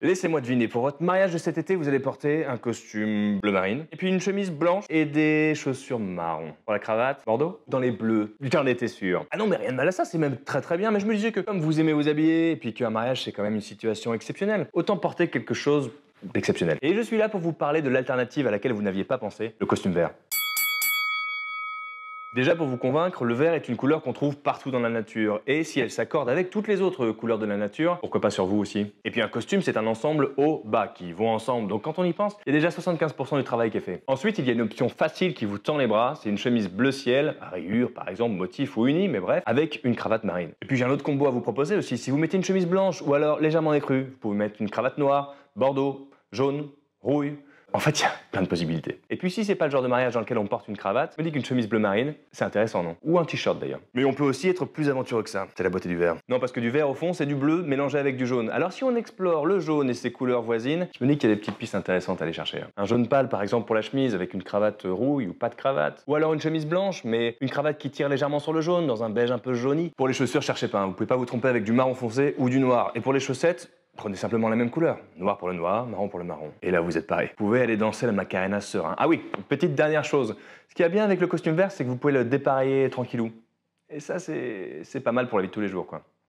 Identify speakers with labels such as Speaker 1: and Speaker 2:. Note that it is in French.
Speaker 1: Laissez-moi deviner, pour votre mariage de cet été, vous allez porter un costume bleu marine, et puis une chemise blanche et des chaussures marron. Pour la cravate, bordeaux Dans les bleus. on était sûr. Ah non, mais rien de mal à ça, c'est même très très bien, mais je me disais que comme vous aimez vous habiller, et puis qu'un mariage c'est quand même une situation exceptionnelle, autant porter quelque chose d'exceptionnel. Et je suis là pour vous parler de l'alternative à laquelle vous n'aviez pas pensé, le costume vert. Déjà pour vous convaincre, le vert est une couleur qu'on trouve partout dans la nature, et si elle s'accorde avec toutes les autres couleurs de la nature, pourquoi pas sur vous aussi Et puis un costume, c'est un ensemble haut-bas qui vont ensemble, donc quand on y pense, il y a déjà 75% du travail qui est fait. Ensuite, il y a une option facile qui vous tend les bras, c'est une chemise bleu ciel, à rayures par exemple, motif ou uni, mais bref, avec une cravate marine. Et puis j'ai un autre combo à vous proposer aussi, si vous mettez une chemise blanche ou alors légèrement écrue, vous pouvez mettre une cravate noire, bordeaux, jaune, rouille, en fait, il y a plein de possibilités. Et puis si c'est pas le genre de mariage dans lequel on porte une cravate, je me dis qu'une chemise bleu marine, c'est intéressant, non Ou un t-shirt d'ailleurs. Mais on peut aussi être plus aventureux que ça. C'est la beauté du vert. Non, parce que du vert, au fond, c'est du bleu mélangé avec du jaune. Alors si on explore le jaune et ses couleurs voisines, je me dis qu'il y a des petites pistes intéressantes à aller chercher. Hein. Un jaune pâle, par exemple, pour la chemise, avec une cravate rouille ou pas de cravate. Ou alors une chemise blanche, mais une cravate qui tire légèrement sur le jaune, dans un beige un peu jauni. Pour les chaussures, cherchez pas. Hein. Vous pouvez pas vous tromper avec du marron foncé ou du noir. Et pour les chaussettes, Prenez simplement la même couleur. Noir pour le noir, marron pour le marron. Et là, vous êtes pareil. Vous pouvez aller danser la Macarena serein. Ah oui, petite dernière chose. Ce qui a bien avec le costume vert, c'est que vous pouvez le dépareiller tranquillou. Et ça, c'est pas mal pour la vie de tous les jours, quoi.